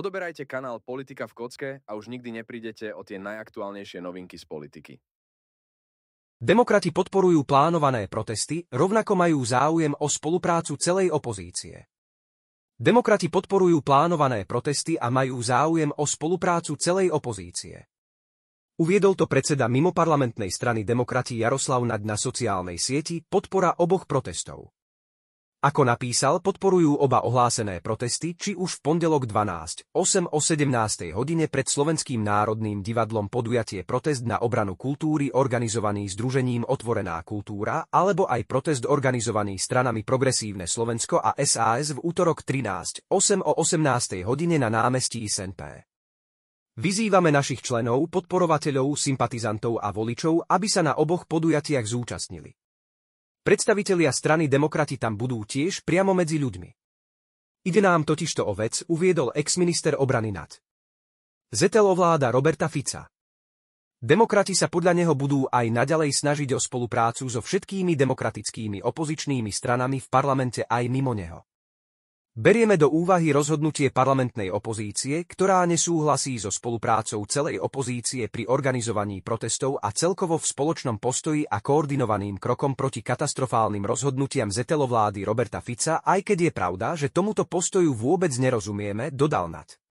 Odoberajte kanál Politika v kocke a už nikdy neprídete o tie najaktuálnejšie novinky z politiky. Demokrati podporujú plánované protesty, rovnako majú záujem o spoluprácu celej opozície. Demokrati podporujú plánované protesty a majú záujem o spoluprácu celej opozície. Uviedol to predseda mimoparlamentnej strany demokrati Jaroslav Nad na sociálnej sieti podpora oboch protestov. Ako napísal, podporujú oba ohlásené protesty, či už v pondelok 12, 8 o 17. hodine pred Slovenským národným divadlom podujatie protest na obranu kultúry organizovaný Združením Otvorená kultúra, alebo aj protest organizovaný stranami Progresívne Slovensko a SAS v útorok 13, 8 o 18. hodine na námestí SNP. Vyzývame našich členov, podporovateľov, sympatizantov a voličov, aby sa na oboch podujatiach zúčastnili. Predstavitelia strany demokrati tam budú tiež priamo medzi ľuďmi. Ide nám totižto o vec, uviedol exminister obrany NAT. Zetel ovláda Roberta Fica. Demokrati sa podľa neho budú aj naďalej snažiť o spoluprácu so všetkými demokratickými opozičnými stranami v parlamente aj mimo neho. Berieme do úvahy rozhodnutie parlamentnej opozície, ktorá nesúhlasí so spoluprácou celej opozície pri organizovaní protestov a celkovo v spoločnom postoji a koordinovaným krokom proti katastrofálnym rozhodnutiam zetelovlády Roberta Fica, aj keď je pravda, že tomuto postoju vôbec nerozumieme, dodal Nat.